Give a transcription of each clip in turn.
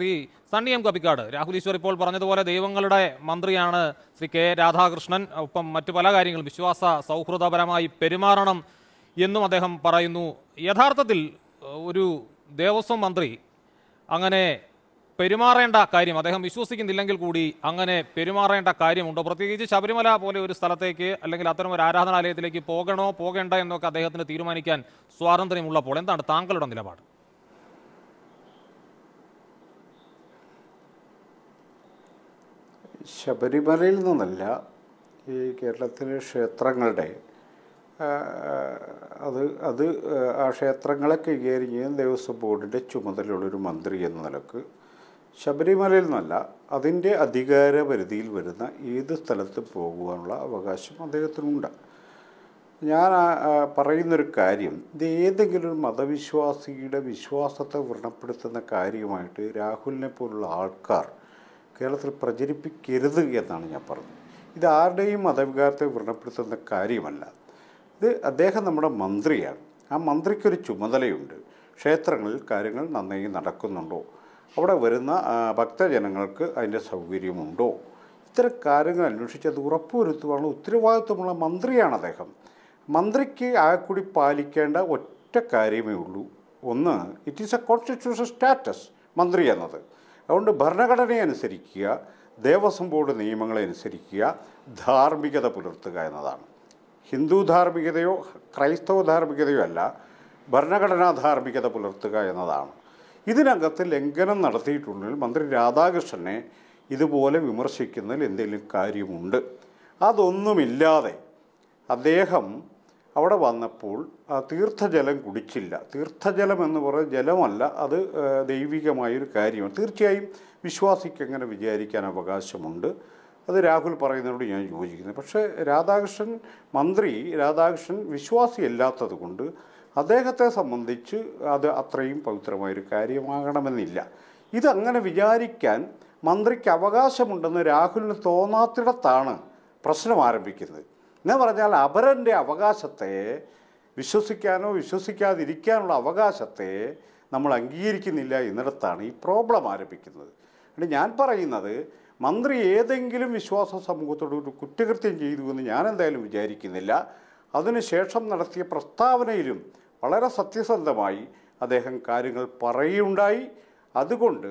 Shri Sunny M Kappikkad Rahul Easwar ഇപ്പോൾ പറഞ്ഞതുപോലെ ദൈവങ്ങളുടെ മന്ത്രിയാണ് ശ്രീ കെ രാധാകൃഷ്ണൻ ഒപ്പം മറ്റു പല കാര്യങ്ങളും വിശ്വാസ സൗഹൃദപരമായി പെരുമാറണം എന്നും അദ്ദേഹം പറയുന്നു യഥാർത്ഥത്തിൽ ഒരു ദേവസ്വം മന്ത്രി അങ്ങനെ പെരുമാറേണ്ട കാര്യം അദ്ദേഹം വിശ്വസിക്കുന്നില്ലെങ്കിൽ കൂടി അങ്ങനെ പെരുമാറേണ്ട കാര്യമുണ്ടോ പ്രത്യേകിച്ച് ശബരിമല പോലെ ഒരു സ്ഥലത്തേക്ക് അല്ലെങ്കിൽ അത്തരം ഒരു ആരാധനാലയത്തിലേക്ക് പോകണോ പോകേണ്ട എന്നൊക്കെ അദ്ദേഹത്തിന് തീരുമാനിക്കാൻ സ്വാതന്ത്ര്യമുള്ളപ്പോൾ എന്താണ് താങ്കളുടെ നിലപാട് ശബരിമലയിൽ നിന്നല്ല ഈ കേരളത്തിലെ ക്ഷേത്രങ്ങളുടെ അത് അത് ആ ക്ഷേത്രങ്ങളെ കൈകാര്യം ചെയ്യാൻ ദേവസ്വം ബോർഡിൻ്റെ ചുമതലയുള്ളൊരു മന്ത്രി എന്ന നിലക്ക് ശബരിമലയിൽ നിന്നല്ല അതിൻ്റെ അധികാര പരിധിയിൽ വരുന്ന ഏത് സ്ഥലത്ത് പോകുവാനുള്ള അവകാശം അദ്ദേഹത്തിനുണ്ട് ഞാൻ പറയുന്നൊരു കാര്യം ഇത് ഏതെങ്കിലും ഒരു മതവിശ്വാസിയുടെ വിശ്വാസത്തെ വ്രണപ്പെടുത്തുന്ന കാര്യമായിട്ട് രാഹുലിനെ പോലുള്ള ആൾക്കാർ കേരളത്തിൽ പ്രചരിപ്പിക്കരുത് എന്നാണ് ഞാൻ പറഞ്ഞത് ഇത് ആരുടെയും മതവികാരത്തെ വ്രണപ്പെടുത്തുന്ന കാര്യമല്ല ഇത് അദ്ദേഹം നമ്മുടെ മന്ത്രിയാണ് ആ മന്ത്രിക്കൊരു ചുമതലയുണ്ട് ക്ഷേത്രങ്ങളിൽ കാര്യങ്ങൾ നന്നായി നടക്കുന്നുണ്ടോ അവിടെ വരുന്ന ഭക്തജനങ്ങൾക്ക് അതിൻ്റെ സൗകര്യമുണ്ടോ ഇത്തരം കാര്യങ്ങൾ അന്വേഷിച്ച് അത് ഉറപ്പുവരുത്തുവാനുള്ള ഉത്തരവാദിത്വമുള്ള മന്ത്രിയാണ് അദ്ദേഹം മന്ത്രിക്ക് കൂടി പാലിക്കേണ്ട ഒറ്റ കാര്യമേ ഉള്ളൂ ഒന്ന് it is a constitution status മന്ത്രി എന്നത് അതുകൊണ്ട് ഭരണഘടനയെ അനുസരിക്കുക ദേവസ്വം ബോർഡ് നിയമങ്ങളെ അനുസരിക്കുക ധാർമ്മികത പുലർത്തുക എന്നതാണ് ഹിന്ദു ധാർമ്മികതയോ ക്രൈസ്തവ ധാർമ്മികതയോ അല്ല ഭരണഘടനാ ധാർമ്മികത പുലർത്തുക എന്നതാണ് ഇതിനകത്ത് ലംഘനം നടത്തിയിട്ടുണ്ടെങ്കിൽ മന്ത്രി രാധാകൃഷ്ണനെ ഇതുപോലെ വിമർശിക്കുന്നതിൽ എന്തെങ്കിലും കാര്യമുണ്ട് അതൊന്നുമില്ലാതെ അദ്ദേഹം അവിടെ വന്നപ്പോൾ തീർത്ഥജലം കുടിച്ചില്ല തീർത്ഥജലം എന്ന് പറയുന്ന ജലമല്ല അത് ദൈവികമായൊരു കാര്യമാണ് തീർച്ചയായും വിശ്വാസിക്ക് അങ്ങനെ വിചാരിക്കാൻ അവകാശമുണ്ട് അത് രാഹുൽ പറയുന്നതിനോട് ഞാൻ യോജിക്കുന്നു പക്ഷേ രാധാകൃഷ്ണൻ മന്ത്രി രാധാകൃഷ്ണൻ വിശ്വാസിയല്ലാത്തത് കൊണ്ട് അദ്ദേഹത്തെ സംബന്ധിച്ച് അത് അത്രയും പവിത്രമായൊരു കാര്യമാകണമെന്നില്ല ഇതങ്ങനെ വിചാരിക്കാൻ മന്ത്രിക്ക് അവകാശമുണ്ടെന്ന് രാഹുലിന് തോന്നാത്തിടത്താണ് പ്രശ്നം ആരംഭിക്കുന്നത് എന്ന് പറഞ്ഞാൽ അവരൻ്റെ അവകാശത്തെ വിശ്വസിക്കാനോ വിശ്വസിക്കാതിരിക്കാനുള്ള അവകാശത്തെ നമ്മൾ അംഗീകരിക്കുന്നില്ല എന്നിടത്താണ് ഈ പ്രോബ്ലം ആരംഭിക്കുന്നത് എന്നിട്ട് ഞാൻ പറയുന്നത് മന്ത്രി ഏതെങ്കിലും വിശ്വാസ സമൂഹത്തോട് ഒരു കുറ്റകൃത്യം ചെയ്തു എന്ന് ഞാൻ എന്തായാലും വിചാരിക്കുന്നില്ല അതിനുശേഷം നടത്തിയ പ്രസ്താവനയിലും വളരെ സത്യസന്ധമായി അദ്ദേഹം കാര്യങ്ങൾ പറയുണ്ടായി അതുകൊണ്ട്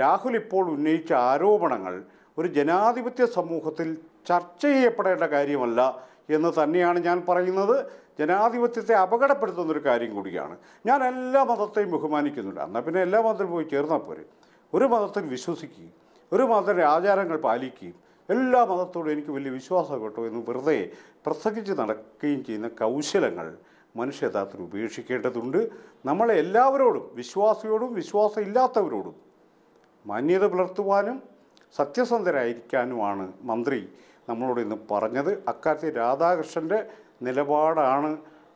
രാഹുൽ ഇപ്പോൾ ഉന്നയിച്ച ആരോപണങ്ങൾ ഒരു ജനാധിപത്യ സമൂഹത്തിൽ ചർച്ച ചെയ്യപ്പെടേണ്ട കാര്യമല്ല എന്ന് തന്നെയാണ് ഞാൻ പറയുന്നത് ജനാധിപത്യത്തെ അപകടപ്പെടുത്തുന്ന ഒരു കാര്യം കൂടിയാണ് ഞാൻ എല്ലാ മതത്തെയും ബഹുമാനിക്കുന്നുണ്ട് എന്നാൽ പിന്നെ എല്ലാ മതത്തിലും പോയി ചേർന്നാൽ പോരെ ഒരു മതത്തിൽ വിശ്വസിക്കുകയും ഒരു മതത്തിൻ്റെ ആചാരങ്ങൾ പാലിക്കുകയും എല്ലാ മതത്തോടും എനിക്ക് വലിയ വിശ്വാസം കേട്ടോ എന്ന് വെറുതെ പ്രസംഗിച്ച് നടക്കുകയും ചെയ്യുന്ന കൗശലങ്ങൾ മനുഷ്യ യഥാർത്ഥത്തിൽ ഉപേക്ഷിക്കേണ്ടതുണ്ട് നമ്മളെ എല്ലാവരോടും വിശ്വാസിയോടും വിശ്വാസമില്ലാത്തവരോടും മാന്യത പുലർത്തുവാനും സത്യസന്ധരായിരിക്കാനുമാണ് മന്ത്രി നമ്മളോട് ഇന്ന് പറഞ്ഞത് അക്കാര്യത്തിൽ രാധാകൃഷ്ണൻ്റെ നിലപാടാണ്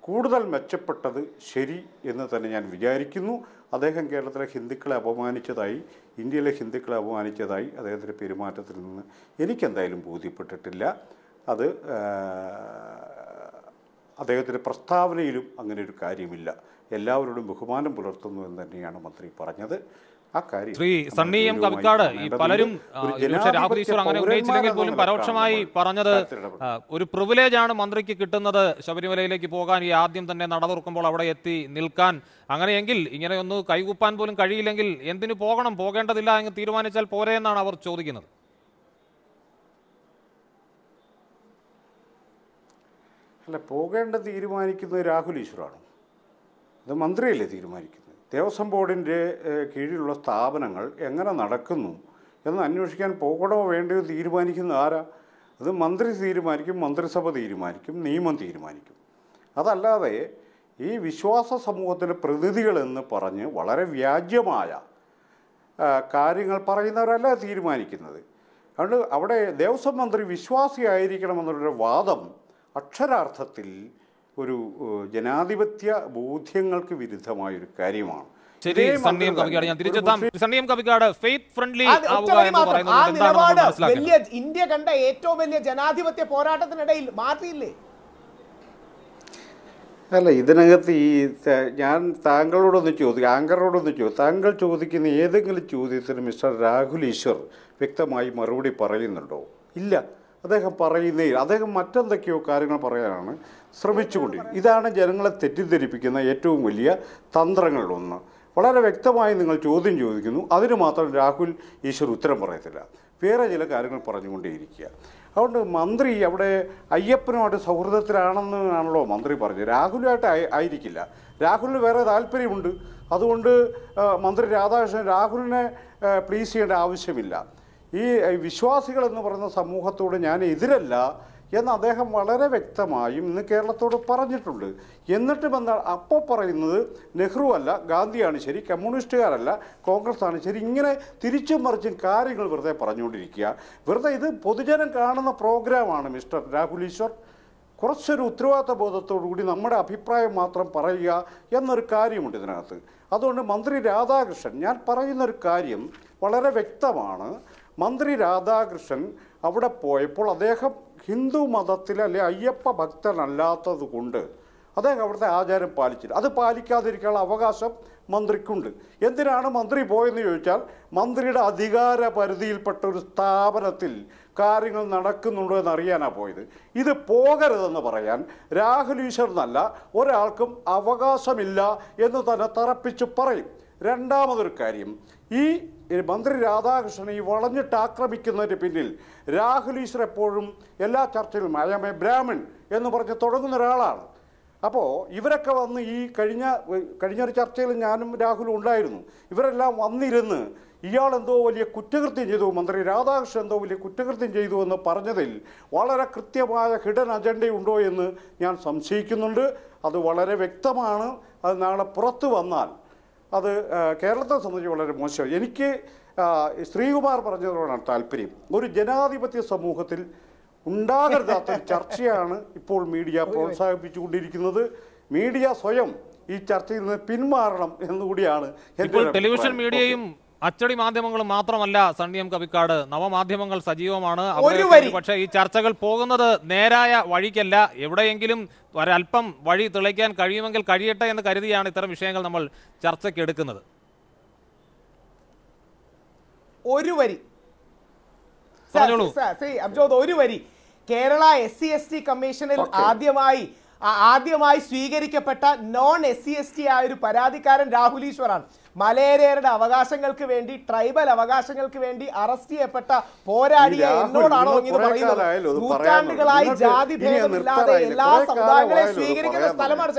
കൂടുതൽ മെച്ചപ്പെട്ടത് ശരി എന്ന് തന്നെ ഞാൻ വിചാരിക്കുന്നു അദ്ദേഹം കേരളത്തിലെ ഹിന്ദുക്കളെ അപമാനിച്ചതായി ഇന്ത്യയിലെ ഹിന്ദുക്കളെ അപമാനിച്ചതായി അദ്ദേഹത്തിൻ്റെ പെരുമാറ്റത്തിൽ നിന്ന് എനിക്കെന്തായാലും ബോധ്യപ്പെട്ടിട്ടില്ല അത് അദ്ദേഹത്തിൻ്റെ പ്രസ്താവനയിലും അങ്ങനെ ഒരു കാര്യമില്ല എല്ലാവരോടും ബഹുമാനം പുലർത്തുന്നു എന്ന് തന്നെയാണ് മന്ത്രി പറഞ്ഞത് ശ്രീ സണ്ണി എം കവിക്കാട് ഈ പലരും രാഹുൽ അങ്ങനെ ഉന്നയിച്ചില്ലെങ്കിൽ പോലും പരോക്ഷമായി പറഞ്ഞത് ഒരു പ്രിവിലേജ് ആണ് മന്ത്രിക്ക് കിട്ടുന്നത് ശബരിമലയിലേക്ക് പോകാൻ ഈ ആദ്യം തന്നെ നട തുറക്കുമ്പോൾ അവിടെ എത്തി നിൽക്കാൻ അങ്ങനെയെങ്കിൽ ഇങ്ങനെയൊന്ന് കൈകൂപ്പാൻ പോലും കഴിയില്ലെങ്കിൽ എന്തിനു പോകണം പോകേണ്ടതില്ല എന്ന് തീരുമാനിച്ചാൽ പോരെ എന്നാണ് അവർ ചോദിക്കുന്നത് അല്ല പോകേണ്ട തീരുമാനിക്കുന്നത് രാഹുൽ ഈശ്വറാണ് ഇത് മന്ത്രിയല്ലേ തീരുമാനിക്കുന്നത് ദേവസ്വം ബോർഡിൻ്റെ കീഴിലുള്ള സ്ഥാപനങ്ങൾ എങ്ങനെ നടക്കുന്നു എന്ന് അന്വേഷിക്കാൻ പോകണോ വേണ്ടയോ തീരുമാനിക്കുന്ന ആരാ അത് മന്ത്രി തീരുമാനിക്കും മന്ത്രിസഭ തീരുമാനിക്കും നിയമം തീരുമാനിക്കും അതല്ലാതെ ഈ വിശ്വാസ സമൂഹത്തിൻ്റെ പ്രതിനിധികളെന്ന് പറഞ്ഞ് വളരെ വ്യാജ്യമായ കാര്യങ്ങൾ പറയുന്നവരല്ല തീരുമാനിക്കുന്നത് അതുകൊണ്ട് അവിടെ ദേവസ്വം മന്ത്രി വിശ്വാസിയായിരിക്കണമെന്നുള്ളൊരു വാദം അക്ഷരാർത്ഥത്തിൽ ഒരു ജനാധിപത്യ ബോധ്യങ്ങൾക്ക് വിരുദ്ധമായ ഒരു കാര്യമാണ് ശരി സണ്ണിയം കവിക്കാട് ഞാൻ തിരിച്ചെത്താം സണ്ണിയം കവിക്കാട് ഫെയ്ത്ത് ഫ്രണ്ട്ലി ആവുക വലിയ ഇന്ത്യ കണ്ട ഏറ്റവും വലിയ ജനാധിപത്യ പോരാട്ടത്തിനിടയിൽ മാറ്റിയില്ലേ അല്ല ഇതിനകത്ത് ഈ ഞാൻ താങ്കളോടൊന്ന് ചോദിക്കും ആങ്കറോടൊന്ന് ചോദിക്കും താങ്കൾ ചോദിക്കുന്ന ഏതെങ്കിലും ചോദ്യത്തിന് മിസ്റ്റർ രാഹുൽ ഈശ്വർ വ്യക്തമായി മറുപടി പറയുന്നുണ്ടോ ഇല്ല അദ്ദേഹം പറയുന്നേ അദ്ദേഹം മറ്റെന്തൊക്കെയോ കാര്യങ്ങൾ പറയാനാണ് ശ്രമിച്ചുകൊണ്ടിരിക്കുന്നത് ഇതാണ് ജനങ്ങളെ തെറ്റിദ്ധരിപ്പിക്കുന്ന ഏറ്റവും വലിയ തന്ത്രങ്ങളിലൊന്ന് വളരെ വ്യക്തമായി നിങ്ങൾ ചോദ്യം ചോദിക്കുന്നു അതിന് മാത്രം രാഹുൽ ഈശ്വർ ഉത്തരം പറയത്തില്ല വേറെ ചില കാര്യങ്ങൾ പറഞ്ഞുകൊണ്ടേയിരിക്കുക അതുകൊണ്ട് മന്ത്രി അവിടെ അയ്യപ്പനുമായിട്ട് സൗഹൃദത്തിലാണെന്ന് ആണല്ലോ മന്ത്രി പറഞ്ഞത് രാഹുലുമായിട്ട് ആയിരിക്കില്ല രാഹുലിന് വേറെ താല്പര്യമുണ്ട് അതുകൊണ്ട് മന്ത്രി രാധാകൃഷ്ണൻ രാഹുലിനെ പ്ലീസ് ചെയ്യേണ്ട ആവശ്യമില്ല ഈ വിശ്വാസികൾ എന്ന് പറയുന്ന സമൂഹത്തോട് ഞാൻ എതിരല്ല എന്ന് അദ്ദേഹം വളരെ വ്യക്തമായും ഇന്ന് കേരളത്തോട് പറഞ്ഞിട്ടുണ്ട് എന്നിട്ടും വന്നാൽ അപ്പോൾ പറയുന്നത് നെഹ്റു അല്ല ഗാന്ധിയാണ് ശരി കമ്മ്യൂണിസ്റ്റുകാരല്ല കോൺഗ്രസ് ആണ് ശരി ഇങ്ങനെ തിരിച്ചും മറിച്ചും കാര്യങ്ങൾ വെറുതെ പറഞ്ഞുകൊണ്ടിരിക്കുക വെറുതെ ഇത് പൊതുജനം കാണുന്ന പ്രോഗ്രാമാണ് മിസ്റ്റർ രാഹുൽ ഈശ്വർ കുറച്ചൊരു ഉത്തരവാദിത്ത ബോധത്തോടുകൂടി നമ്മുടെ അഭിപ്രായം മാത്രം പറയുക എന്നൊരു കാര്യമുണ്ട് ഇതിനകത്ത് അതുകൊണ്ട് മന്ത്രി രാധാകൃഷ്ണൻ ഞാൻ പറയുന്നൊരു കാര്യം വളരെ വ്യക്തമാണ് മന്ത്രി രാധാകൃഷ്ണൻ അവിടെ പോയപ്പോൾ അദ്ദേഹം ഹിന്ദു മതത്തിൽ അല്ലെ അയ്യപ്പ ഭക്തനല്ലാത്തത് കൊണ്ട് അദ്ദേഹം അവിടുത്തെ ആചാരം പാലിച്ചില്ല അത് പാലിക്കാതിരിക്കാനുള്ള അവകാശം മന്ത്രിക്കുണ്ട് എന്തിനാണ് മന്ത്രി പോയെന്ന് ചോദിച്ചാൽ മന്ത്രിയുടെ അധികാര പരിധിയിൽപ്പെട്ട ഒരു സ്ഥാപനത്തിൽ കാര്യങ്ങൾ നടക്കുന്നുണ്ടോ എന്ന് അറിയാനാണ് പോയത് ഇത് പോകരുതെന്ന് പറയാൻ രാഹുൽ ഈശ്വർ എന്നല്ല ഒരാൾക്കും അവകാശമില്ല എന്ന് തന്നെ തറപ്പിച്ച് പറയും രണ്ടാമതൊരു കാര്യം ഈ മന്ത്രി രാധാകൃഷ്ണൻ ഈ വളഞ്ഞിട്ട് ആക്രമിക്കുന്നതിന് പിന്നിൽ രാഹുൽ ഈശ്വർ എപ്പോഴും എല്ലാ ചർച്ചയിലും ഐ എ ബ്രാഹ്മൺ എന്ന് പറഞ്ഞ് തുടങ്ങുന്ന ഒരാളാണ് അപ്പോൾ ഇവരൊക്കെ വന്ന് ഈ കഴിഞ്ഞ കഴിഞ്ഞൊരു ചർച്ചയിൽ ഞാനും രാഹുലും ഉണ്ടായിരുന്നു ഇവരെല്ലാം വന്നിരുന്ന് ഇയാൾ എന്തോ വലിയ കുറ്റകൃത്യം ചെയ്തു മന്ത്രി രാധാകൃഷ്ണൻ എന്തോ വലിയ കുറ്റകൃത്യം ചെയ്തു എന്ന് പറഞ്ഞതിൽ വളരെ കൃത്യമായ ഹിഡൻ അജണ്ടയുണ്ടോ എന്ന് ഞാൻ സംശയിക്കുന്നുണ്ട് അത് വളരെ വ്യക്തമാണ് അത് നാളെ പുറത്തു വന്നാൽ അത് കേരളത്തെ സംബന്ധിച്ച് വളരെ മോശമാണ് എനിക്ക് ശ്രീകുമാർ പറഞ്ഞതിനോടാണ് താല്പര്യം ഒരു ജനാധിപത്യ സമൂഹത്തിൽ ഉണ്ടാകരുതാത്ത ചർച്ചയാണ് ഇപ്പോൾ മീഡിയ പ്രോത്സാഹിപ്പിച്ചുകൊണ്ടിരിക്കുന്നത് മീഡിയ സ്വയം ഈ ചർച്ചയിൽ നിന്ന് പിന്മാറണം എന്നുകൂടിയാണ് ഇപ്പോൾ ടെലിവിഷൻ മീഡിയയും അച്ചടി മാധ്യമങ്ങളും മാത്രമല്ല സണ്ണി എം കവിക്കാട് നവമാധ്യമങ്ങൾ സജീവമാണ് പക്ഷേ ഈ ചർച്ചകൾ പോകുന്നത് നേരായ വഴിക്കല്ല എവിടെയെങ്കിലും ഒരല്പം വഴി തെളിയിക്കാൻ കഴിയുമെങ്കിൽ കഴിയട്ടെ എന്ന് കരുതിയാണ് ഇത്തരം വിഷയങ്ങൾ നമ്മൾ ചർച്ചയ്ക്ക് എടുക്കുന്നത് ഒരു വരി സി അബ്ജോദ് ഒരു വരി Kerala S C S T കമ്മീഷനിൽ ആദ്യമായി ആദ്യമായി സ്വീകരിക്കപ്പെട്ട non S C S T ആയ ഒരു പരാതിക്കാരൻ രാഹുൽ ഈശ്വറാണ് മലയേരയുടെ അവകാശങ്ങൾക്ക് വേണ്ടി ട്രൈബൽ അവകാശങ്ങൾക്ക് വേണ്ടി അറസ്റ്റ് ചെയ്യപ്പെട്ട പോരാടിയ എന്നോടാണോ ഇങ്ങനെ പറയുന്നത് നൂറ്റാണ്ടുകളായി ജാതി ഭേദമില്ലാതെ എല്ലാ സമുദായങ്ങളെയും സ്വീകരിക്കുന്ന സ്ഥലമാണ്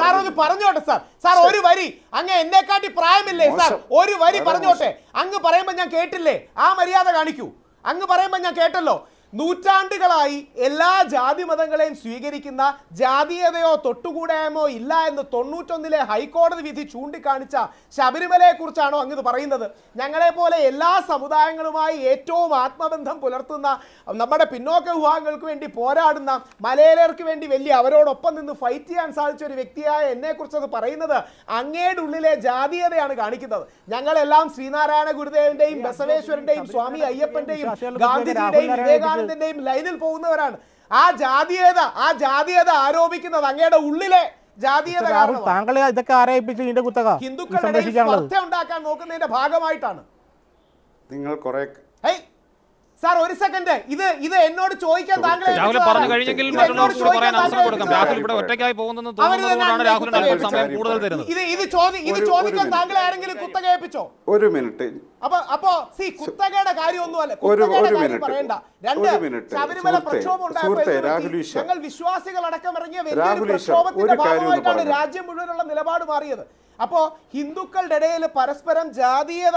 സാർ ഒന്ന് പറഞ്ഞോട്ടെ സാർ സാർ ഒരു വരി അങ്ങ് എന്നെക്കാട്ടി പ്രായമില്ലേ സാർ ഒരു വരി പറഞ്ഞോട്ടെ അങ്ങ് പറയുമ്പോൾ ഞാൻ കേട്ടില്ലേ ആ മര്യാദ കാണിക്കൂ അങ്ങ് പറയുമ്പോൾ ഞാൻ കേട്ടല്ലോ നൂറ്റാണ്ടുകളായി എല്ലാ ജാതി മതങ്ങളെയും സ്വീകരിക്കുന്ന ജാതീയതയോ തൊട്ടുകൂടായ്മയോ ഇല്ല എന്ന് തൊണ്ണൂറ്റൊന്നിലെ ഹൈക്കോടതി വിധി ചൂണ്ടിക്കാണിച്ച ശബരിമലയെക്കുറിച്ചാണോ അങ്ങ് പറയുന്നത് ഞങ്ങളെപ്പോലെ എല്ലാ സമുദായങ്ങളുമായി ഏറ്റവും ആത്മബന്ധം പുലർത്തുന്ന നമ്മുടെ പിന്നോക്ക വിഭാഗങ്ങൾക്ക് വേണ്ടി പോരാടുന്ന മലയാളികൾക്ക് വേണ്ടി വലിയ അവരോടൊപ്പം നിന്ന് ഫൈറ്റ് ചെയ്യാൻ സാധിച്ച ഒരു വ്യക്തിയായ എന്നെക്കുറിച്ചത് പറയുന്നത് അങ്ങയുടെ ഉള്ളിലെ ജാതീയതയാണ് കാണിക്കുന്നത് ഞങ്ങളെല്ലാം ശ്രീനാരായണ ഗുരുദേവന്റെയും ബസവേശ്വരന്റെയും സ്വാമി അയ്യപ്പന്റെയും ഗാന്ധിജിയുടെയും വിവേകാനന്ദ ആനന്ദിന്റെയും ലൈനിൽ പോകുന്നവരാണ് ആ ജാതീയത ആ ജാതീയത ആരോപിക്കുന്നത് അങ്ങയുടെ ഉള്ളിലെ ജാതീയത താങ്കളെ ഇതൊക്കെ ആരായിപ്പിച്ചു ഇതിന്റെ കുത്തക ഹിന്ദുക്കളുടെ ഉണ്ടാക്കാൻ നോക്കുന്നതിന്റെ ഭാഗമായിട്ടാണ് നിങ്ങൾ കുറെ സാർ ഒരു സെക്കൻഡ് ഇത് ഇത് എന്നോട് ചോദിക്കാൻ താങ്കൾ രാഹുൽ പറഞ്ഞു കഴിഞ്ഞെങ്കിൽ പറയാൻ കൊടുക്കാം രാഹുൽ ഇവിടെ ഒറ്റയ്ക്കായി പോകുന്നെന്ന് തോന്നുന്നതുകൊണ്ടാണ് സമയം കൂടുതൽ ഇത് ഇത് ഇത് ചോദിക്കാൻ താങ്കൾ ആരെങ്കിലും കുത്തക ഏൽപ്പിച്ചോ ഒരു മിനിറ്റ് അപ്പൊ അപ്പൊ സി കുത്തകയുടെ കാര്യമൊന്നും അല്ല പറയണ്ട രണ്ട് പ്രക്ഷോഭം ഞങ്ങൾ വിശ്വാസികൾ അടക്കം ഇറങ്ങിയ വലിയ പ്രക്ഷോഭത്തിന്റെ ഭാഗമായിട്ടാണ് രാജ്യം മുഴുവനുള്ള നിലപാട് മാറിയത് അപ്പോ ഹിന്ദുക്കളുടെ ഇടയിൽ പരസ്പരം ജാതീയത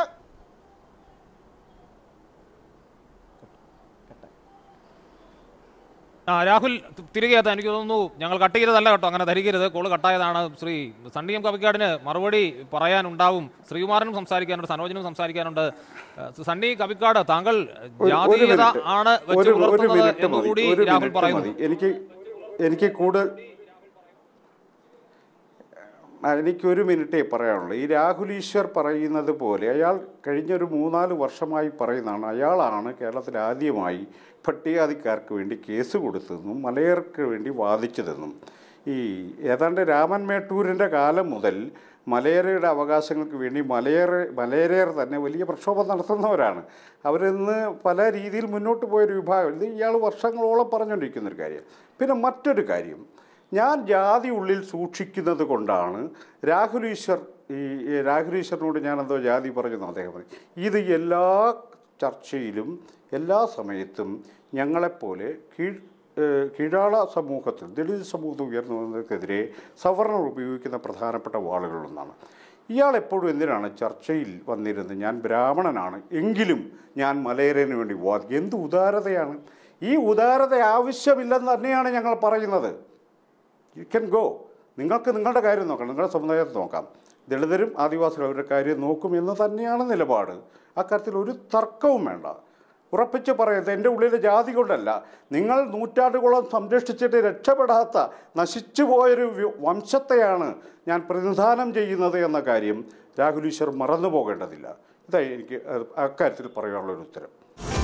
ആ രാഹുൽ തിരികെ എത്താൻ എനിക്ക് തോന്നുന്നു ഞങ്ങൾ കട്ട് ചെയ്തതല്ല കേട്ടോ അങ്ങനെ ധരിക്കരുത് കോള് കട്ടായതാണ് ശ്രീ സണ്ണി എം കവിക്കാടിന് മറുപടി പറയാനുണ്ടാവും ശ്രീകുമാറിനും സംസാരിക്കാനുണ്ട് സനോജനും സംസാരിക്കാനുണ്ട് സണ്ണി കവിക്കാട് താങ്കൾ ജാതീയത ആണ് വെച്ച് പുലർത്തുന്നത് എന്നുകൂടി രാഹുൽ പറയുന്നു എനിക്ക് എനിക്ക് കൂടുതൽ എനിക്കൊരു മിനിറ്റേ പറയാനുള്ളൂ ഈ രാഹുൽ ഈശ്വർ പറയുന്നത് പോലെ അയാൾ കഴിഞ്ഞൊരു മൂന്നാല് വർഷമായി പറയുന്നതാണ് അയാളാണ് കേരളത്തിൽ ആദ്യമായി പട്ടികാതിക്കാർക്ക് വേണ്ടി കേസ് കൊടുത്തതെന്നും മലയർക്ക് വേണ്ടി വാദിച്ചതെന്നും ഈ ഏതാണ്ട് രാമൻ മേട്ടൂരിൻ്റെ കാലം മുതൽ മലയരയുടെ അവകാശങ്ങൾക്ക് വേണ്ടി മലയർ മലയരയർ തന്നെ വലിയ പ്രക്ഷോഭം നടത്തുന്നവരാണ് അവരിന്ന് പല രീതിയിൽ മുന്നോട്ട് പോയൊരു വിഭാഗം ഇത് ഇയാൾ വർഷങ്ങളോളം പറഞ്ഞുകൊണ്ടിരിക്കുന്നൊരു കാര്യം പിന്നെ മറ്റൊരു കാര്യം ഞാൻ ജാതി ഉള്ളിൽ സൂക്ഷിക്കുന്നത് കൊണ്ടാണ് രാഹുൽ ഈശ്വർ ഈ രാഹുൽ ഈശ്വറിനോട് ഞാനെന്തോ ജാതി പറഞ്ഞു അദ്ദേഹം പറഞ്ഞു ഇത് എല്ലാ ചർച്ചയിലും എല്ലാ സമയത്തും ഞങ്ങളെപ്പോലെ കീഴ് കീഴാള സമൂഹത്തിൽ ദളിത് സമൂഹത്തിൽ ഉയർന്നു സവർണർ ഉപയോഗിക്കുന്ന പ്രധാനപ്പെട്ട വാളുകളിലൊന്നാണ് ഇയാൾ എപ്പോഴും എന്തിനാണ് ചർച്ചയിൽ വന്നിരുന്നത് ഞാൻ ബ്രാഹ്മണനാണ് എങ്കിലും ഞാൻ മലയരന് വേണ്ടി വാദിക്കും എന്ത് ഉദാരതയാണ് ഈ ഉദാരത ആവശ്യമില്ലെന്ന് തന്നെയാണ് ഞങ്ങൾ പറയുന്നത് യു ക്യാൻ ഗോ നിങ്ങൾക്ക് നിങ്ങളുടെ കാര്യം നോക്കാം നിങ്ങളുടെ സമുദായത്തെ നോക്കാം ദളിതരും ആദിവാസികളും അവരുടെ കാര്യം നോക്കുമെന്ന് തന്നെയാണ് നിലപാട് അക്കാര്യത്തിൽ ഒരു തർക്കവും വേണ്ട ഉറപ്പിച്ച് പറയുന്നത് എൻ്റെ ഉള്ളിലെ ജാതി കൊണ്ടല്ല നിങ്ങൾ നൂറ്റാണ്ടുകളോളം സംരക്ഷിച്ചിട്ട് രക്ഷപ്പെടാത്ത നശിച്ചു പോയൊരു വംശത്തെയാണ് ഞാൻ പ്രതിനിധാനം ചെയ്യുന്നത് എന്ന കാര്യം രാഹുൽ ഈശ്വർ മറന്നു പോകേണ്ടതില്ല ഇതായി എനിക്ക് അക്കാര്യത്തിൽ പറയാനുള്ളൊരു ഉത്തരം